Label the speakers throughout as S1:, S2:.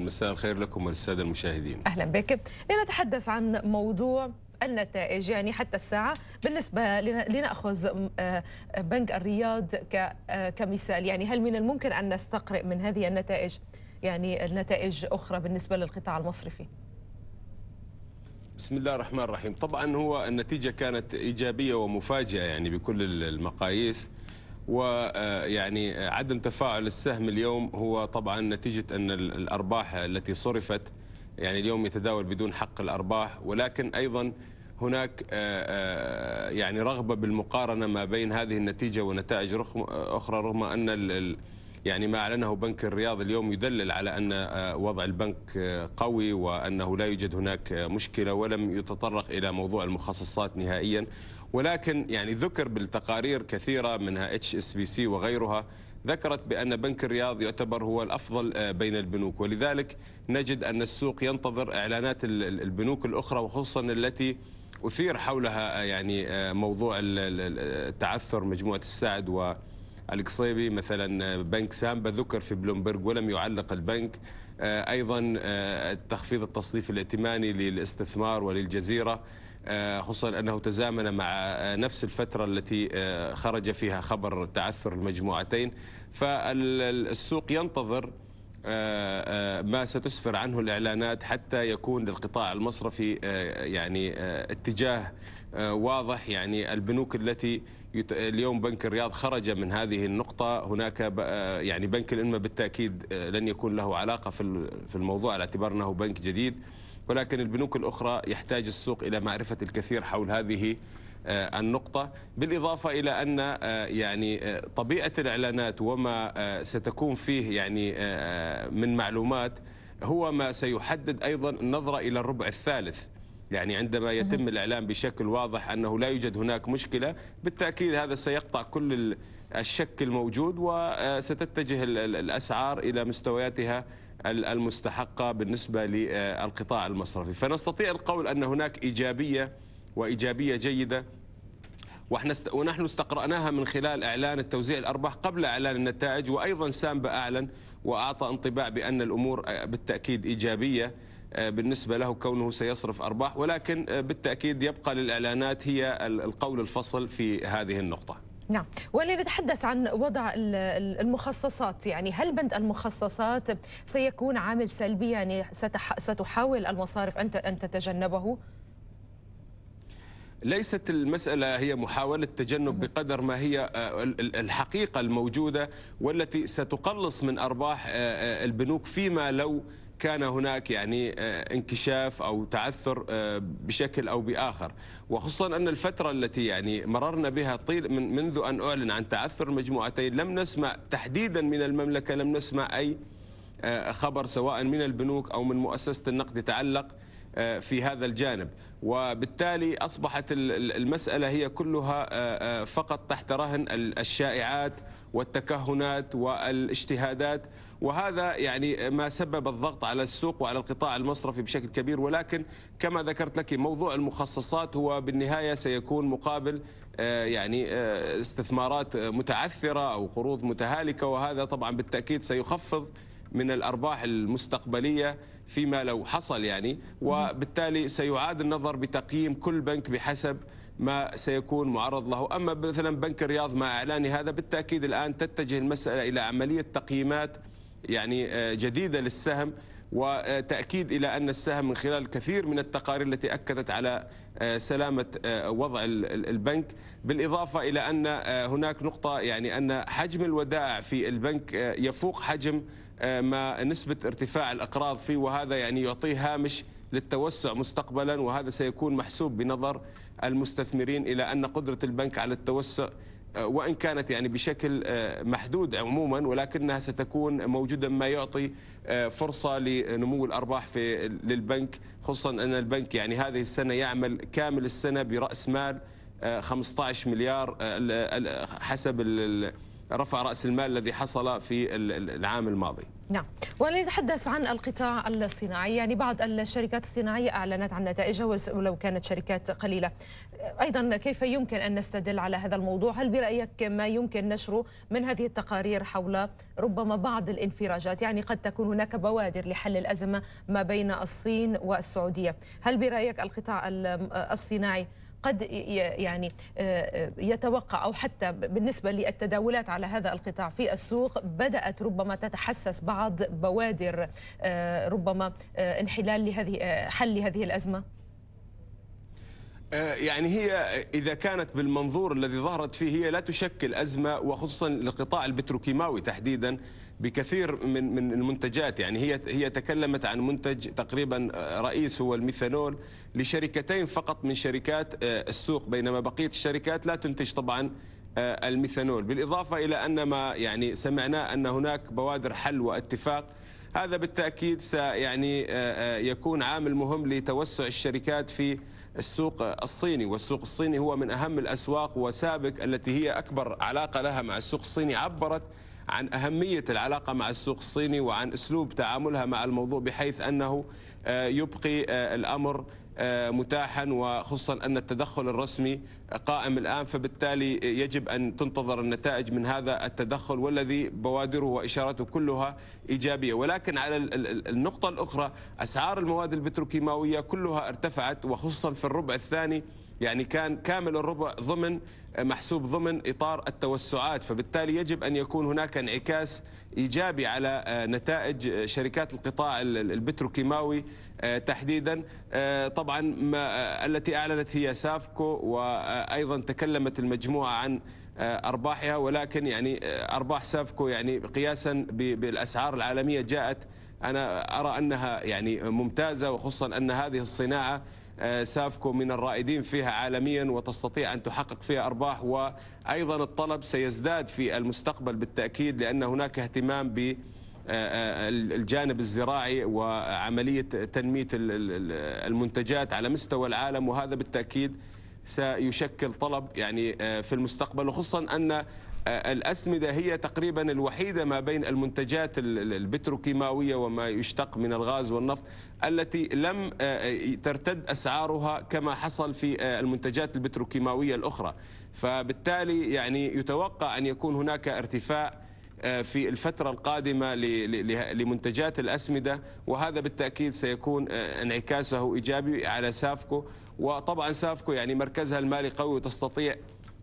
S1: مساء الخير لكم وللساده المشاهدين
S2: اهلا بك لنتحدث عن موضوع النتائج يعني حتى الساعة بالنسبة لنأخذ آه، بنك الرياض آه، كمثال يعني هل من الممكن أن نستقرئ من هذه النتائج يعني النتائج أخرى بالنسبة للقطاع المصرفي
S1: بسم الله الرحمن الرحيم طبعا هو النتيجة كانت إيجابية ومفاجئة يعني بكل المقاييس ويعني عدم تفاعل السهم اليوم هو طبعا نتيجة أن الأرباح التي صرفت يعني اليوم يتداول بدون حق الأرباح ولكن أيضا هناك آه، آه، يعني رغبة بالمقارنة ما بين هذه النتيجة ونتائج أخرى رغم أن يعني ما أعلنه بنك الرياض اليوم يدلل على أن آه، وضع البنك آه، قوي وأنه لا يوجد هناك آه، مشكلة ولم يتطرق إلى موضوع المخصصات نهائيا ولكن يعني ذكر بالتقارير كثيرة منها اتش اس بي سي وغيرها ذكرت بأن بنك الرياض يعتبر هو الأفضل بين البنوك ولذلك نجد أن السوق ينتظر إعلانات البنوك الأخرى وخصوصا التي أثير حولها يعني موضوع التعثر مجموعة السعد و القصيبي مثلا آه، بنك سامبا ذكر في بلومبرج ولم يعلق البنك آه، ايضا آه، تخفيض التصنيف الائتماني للاستثمار وللجزيره خصوصا انه تزامن مع نفس الفتره التي خرج فيها خبر تعثر المجموعتين فالسوق ينتظر آه، آه، ما ستسفر عنه الإعلانات حتى يكون للقطاع المصرفي آه، يعني اتجاه واضح يعني البنوك التي اليوم بنك الرياض خرج من هذه النقطة هناك يعني بنك الإنما بالتأكيد لن يكون له علاقة في الموضوع على اعتبار أنه بنك جديد ولكن البنوك الأخرى يحتاج السوق إلى معرفة الكثير حول هذه آه، النقطة بالإضافة إلى أن آه، يعني آه، طبيعة الإعلانات وما ستكون فيه يعني من معلومات هو ما سيحدد أيضا النظرة إلى الربع الثالث يعني عندما يتم الاعلان بشكل واضح أنه لا يوجد هناك مشكلة بالتأكيد هذا سيقطع كل الشك الموجود وستتجه الأسعار إلى مستوياتها المستحقة بالنسبة للقطاع المصرفي فنستطيع القول أن هناك إيجابية وإيجابية جيدة واحنا است... ونحن استقرأناها من خلال إعلان التوزيع الأرباح قبل إعلان النتائج وأيضا سامبا أعلن وأعطى انطباع بأن الأمور آه، بالتأكيد إيجابية آه، بالنسبة له كونه سيصرف أرباح ولكن آه، بالتأكيد يبقى للإعلانات هي القول الفصل في هذه النقطة
S2: نعم ولنتحدث عن وضع المخصصات يعني هل بند المخصصات سيكون عامل سلبي يعني ستح... ستحاول المصارف أن تتجنبه؟
S1: ليست المسألة هي محاولة تجنب بقدر ما هي آه، الحقيقة الموجودة والتي ستقلص من أرباح آه، آه، البنوك فيما لو كان هناك يعني انكشاف او تعثر بشكل او باخر وخصوصا ان الفتره التي يعني مررنا بها طيل من منذ ان اعلن عن تعثر المجموعتين لم نسمع تحديدا من المملكه لم نسمع اي خبر سواء من البنوك او من مؤسسه النقد يتعلق آه، في هذا الجانب وبالتالي أصبحت المسألة هي كلها آه، آه، فقط تحت رهن الشائعات والتكهنات والاجتهادات وهذا يعني ما سبب الضغط على السوق وعلى القطاع المصرفي بشكل كبير ولكن كما ذكرت لك موضوع المخصصات هو بالنهاية سيكون مقابل يعني استثمارات متعثرة أو قروض متهالكة وهذا طبعا بالتأكيد سيخفض من الأرباح المستقبلية فيما لو حصل يعني وبالتالي سيعاد النظر بتقييم كل بنك بحسب ما سيكون معرض له أما مثلا بنك الرياض مع إعلان هذا بالتأكيد الآن تتجه المسألة إلى عملية تقييمات يعني آه، جديدة للسهم وتأكيد إلى أن السهم من خلال كثير من التقارير التي أكدت على آه، سلامة آه، وضع البنك بالإضافة إلى أن هناك نقطة يعني أن حجم الودائع في البنك يفوق حجم آه، ما نسبة ارتفاع الأقراض فيه وهذا يعني يعطيه هامش للتوسع مستقبلا وهذا سيكون محسوب بنظر المستثمرين إلى أن قدرة البنك على التوسع آه، وإن كانت يعني بشكل آه، محدود عموما ولكنها ستكون موجودة ما يعطي فرصة لنمو الأرباح في للبنك خصوصا أن البنك يعني هذه السنة يعمل كامل السنة برأس مال 15 مليار حسب رفع رأس المال الذي حصل في العام الماضي
S2: نعم ولنتحدث عن القطاع الصناعي يعني بعض الشركات الصناعية أعلنت عن نتائجها ولو كانت شركات قليلة أيضا كيف يمكن أن نستدل على هذا الموضوع هل برأيك ما يمكن نشره من هذه التقارير حول ربما بعض الانفراجات يعني قد تكون هناك بوادر لحل الأزمة ما بين الصين والسعودية هل برأيك القطاع الصناعي قد يعني آه، آه، يتوقع أو حتى بالنسبة للتداولات على هذا القطاع في السوق بدأت ربما تتحسس بعض بوادر آه، ربما انحلال لهذه حل لهذه الأزمة؟
S1: آه، يعني هي إذا كانت بالمنظور الذي ظهرت فيه هي لا تشكل أزمة وخصوصا لقطاع البتروكيماوي تحديدا بكثير من من المنتجات يعني هي هي تكلمت عن منتج تقريبا آه، رئيس هو الميثانول لشركتين فقط من شركات آه، السوق بينما بقية الشركات لا تنتج طبعا الميثانول بالإضافة إلى أن ما يعني سمعنا أن هناك بوادر حل واتفاق هذا بالتأكيد سيعني آه، آه، يكون عامل مهم لتوسع الشركات في السوق الصيني والسوق الصيني هو من أهم الأسواق وسابق التي هي أكبر علاقة لها مع السوق الصيني عبرت عن أهمية العلاقة مع السوق الصيني وعن أسلوب تعاملها مع الموضوع بحيث أنه آه، يبقي الأمر آه، متاحا وخصوصا أن التدخل الرسمي قائم الآن فبالتالي يجب أن تنتظر النتائج من هذا التدخل والذي بوادره واشاراته كلها إيجابية ولكن على النقطة الأخرى أسعار المواد البتروكيماوية كلها ارتفعت وخصوصا في الربع الثاني يعني كان كامل الربع ضمن محسوب ضمن إطار التوسعات فبالتالي يجب أن يكون هناك انعكاس إيجابي على آه، نتائج آه، شركات القطاع البتروكيماوي آه، تحديدا طبعا ما التي أعلنت هي سافكو وأيضا تكلمت المجموعة عن أرباحها ولكن يعني أرباح سافكو يعني قياسا بالأسعار العالمية جاءت أنا أرى أنها يعني ممتازة وخصوصا أن هذه الصناعة آه، سافكو من الرائدين فيها عالميا وتستطيع أن تحقق فيها أرباح وأيضا الطلب سيزداد في المستقبل بالتأكيد لأن هناك اهتمام ب آه، آه، الجانب الزراعي وعملية تنمية المنتجات على مستوى العالم وهذا بالتأكيد سيشكل طلب يعني آه، في المستقبل وخصوصا أن آه، الأسمدة هي تقريبا الوحيدة ما بين المنتجات البتروكيماوية وما يشتق من الغاز والنفط التي لم آه، ترتد أسعارها كما حصل في المنتجات البتروكيماوية الأخرى فبالتالي يعني يتوقع أن يكون هناك ارتفاع آه، في الفترة القادمة لمنتجات الأسمدة وهذا بالتأكيد سيكون آه، انعكاسه إيجابي على سافكو وطبعا سافكو يعني مركزها المالي قوي وتستطيع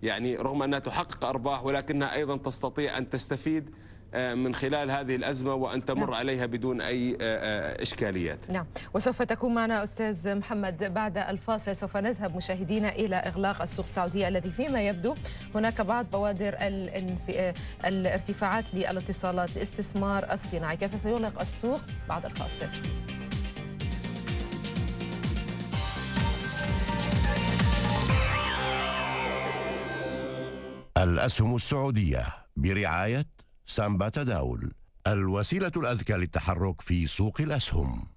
S1: يعني رغم أنها تحقق أرباح ولكنها أيضا تستطيع أن تستفيد آه، من خلال هذه الأزمة وأن تمر نعم. عليها بدون أي آه، آه، إشكاليات
S2: نعم وسوف تكون معنا أستاذ محمد بعد الفاصل سوف نذهب مشاهدينا إلى إغلاق السوق السعودية الذي فيما يبدو هناك بعض بوادر الارتفاعات للاتصالات الاستثمار الصناعي كيف سيغلق السوق بعد الفاصل
S1: الأسهم السعودية برعاية سامبا تداول الوسيلة الأذكى للتحرك في سوق الأسهم